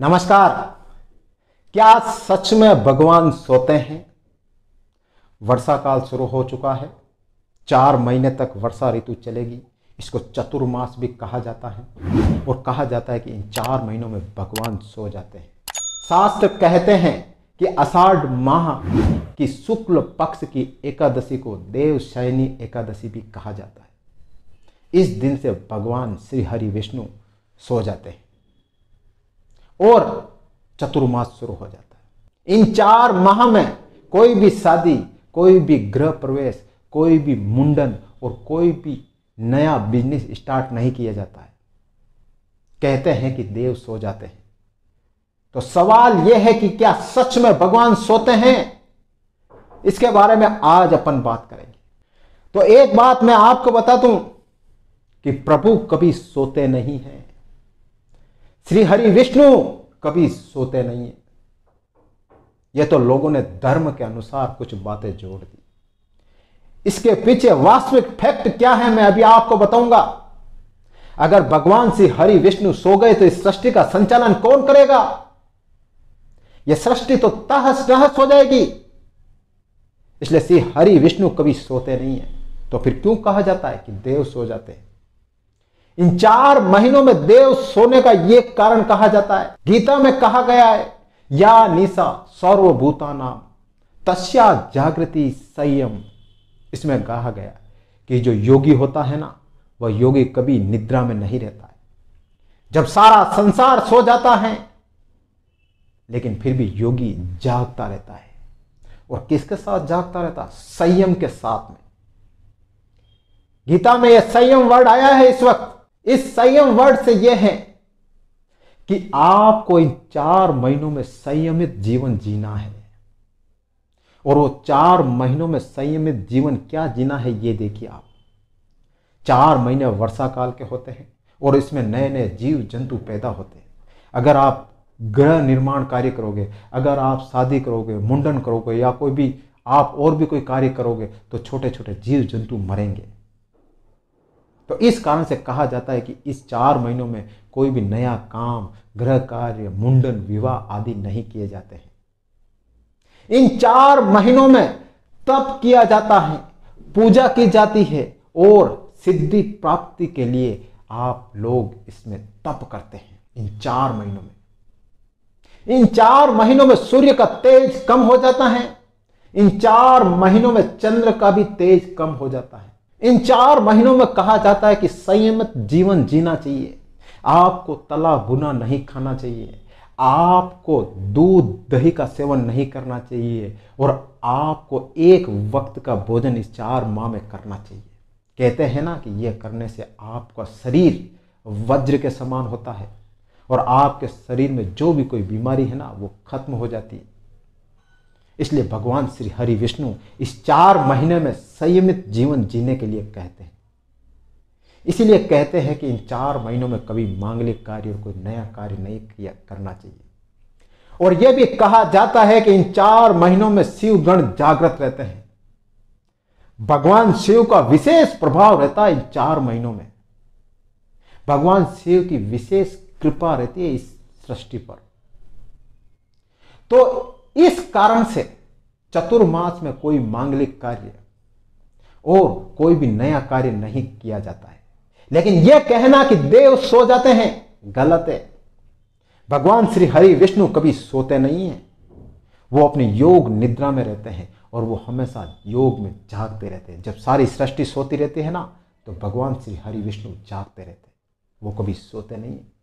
नमस्कार क्या सच में भगवान सोते हैं वर्षा काल शुरू हो चुका है चार महीने तक वर्षा ऋतु चलेगी इसको चतुर्मास भी कहा जाता है और कहा जाता है कि इन चार महीनों में भगवान सो जाते हैं शास्त्र कहते हैं कि अषाढ़ माह की शुक्ल पक्ष की एकादशी को देव शयनी एकादशी भी कहा जाता है इस दिन से भगवान श्री हरि विष्णु सो जाते हैं और चतुर्मास शुरू हो जाता है इन चार माह में कोई भी शादी कोई भी गृह प्रवेश कोई भी मुंडन और कोई भी नया बिजनेस स्टार्ट नहीं किया जाता है कहते हैं कि देव सो जाते हैं तो सवाल यह है कि क्या सच में भगवान सोते हैं इसके बारे में आज अपन बात करेंगे तो एक बात मैं आपको बता दूं कि प्रभु कभी सोते नहीं हैं श्री हरि विष्णु कभी सोते नहीं है यह तो लोगों ने धर्म के अनुसार कुछ बातें जोड़ दी इसके पीछे वास्तविक फैक्ट क्या है मैं अभी आपको बताऊंगा अगर भगवान श्री हरि विष्णु सो गए तो इस सृष्टि का संचालन कौन करेगा यह सृष्टि तो तहस नहस हो जाएगी इसलिए श्री हरि विष्णु कभी सोते नहीं है तो फिर क्यों कहा जाता है कि देव सो जाते हैं इन चार महीनों में देव सोने का यह कारण कहा जाता है गीता में कहा गया है या निशा सर्वभूता नाम तस्या जागृति संयम इसमें कहा गया कि जो योगी होता है ना वह योगी कभी निद्रा में नहीं रहता है जब सारा संसार सो जाता है लेकिन फिर भी योगी जागता रहता है और किसके साथ जागता रहता संयम के साथ में गीता में यह संयम वर्ड आया है इस वक्त इस संयम वर्ड से यह है कि आपको इन चार महीनों में संयमित जीवन जीना है और वो चार महीनों में संयमित जीवन क्या जीना है ये देखिए आप चार महीने वर्षा काल के होते हैं और इसमें नए नए जीव जंतु पैदा होते हैं अगर आप गृह निर्माण कार्य करोगे अगर आप शादी करोगे मुंडन करोगे या कोई भी आप और भी कोई कार्य करोगे तो छोटे छोटे जीव जंतु मरेंगे तो इस कारण से कहा जाता है कि इस चार महीनों में कोई भी नया काम गृह कार्य मुंडन विवाह आदि नहीं किए जाते हैं इन चार महीनों में तप किया जाता है पूजा की जाती है और सिद्धि प्राप्ति के लिए आप लोग इसमें तप करते हैं इन चार महीनों में इन चार महीनों में सूर्य का तेज कम हो जाता है इन चार महीनों में चंद्र का भी तेज कम हो जाता है इन चार महीनों में कहा जाता है कि संयमित जीवन जीना चाहिए आपको तला भुना नहीं खाना चाहिए आपको दूध दही का सेवन नहीं करना चाहिए और आपको एक वक्त का भोजन इस चार माह में करना चाहिए कहते हैं ना कि यह करने से आपका शरीर वज्र के समान होता है और आपके शरीर में जो भी कोई बीमारी है ना वो खत्म हो जाती है इसलिए भगवान श्री हरि विष्णु इस चार महीने में संयमित जीवन जीने के लिए कहते हैं इसीलिए कहते हैं कि इन चार महीनों में कभी मांगलिक कार्य और कोई नया कार्य नहीं किया करना चाहिए और यह भी कहा जाता है कि इन चार महीनों में शिव गण जागृत रहते हैं भगवान शिव का विशेष प्रभाव रहता है इन चार महीनों में भगवान शिव की विशेष कृपा रहती है इस सृष्टि पर तो इस कारण से चतुर्मास में कोई मांगलिक कार्य और कोई भी नया कार्य नहीं किया जाता है लेकिन यह कहना कि देव सो जाते हैं गलत है भगवान श्री हरि विष्णु कभी सोते नहीं हैं वो अपने योग निद्रा में रहते हैं और वो हमेशा योग में जागते रहते हैं जब सारी सृष्टि सोती रहती है ना तो भगवान श्री हरि विष्णु जागते रहते हैं वो कभी सोते नहीं हैं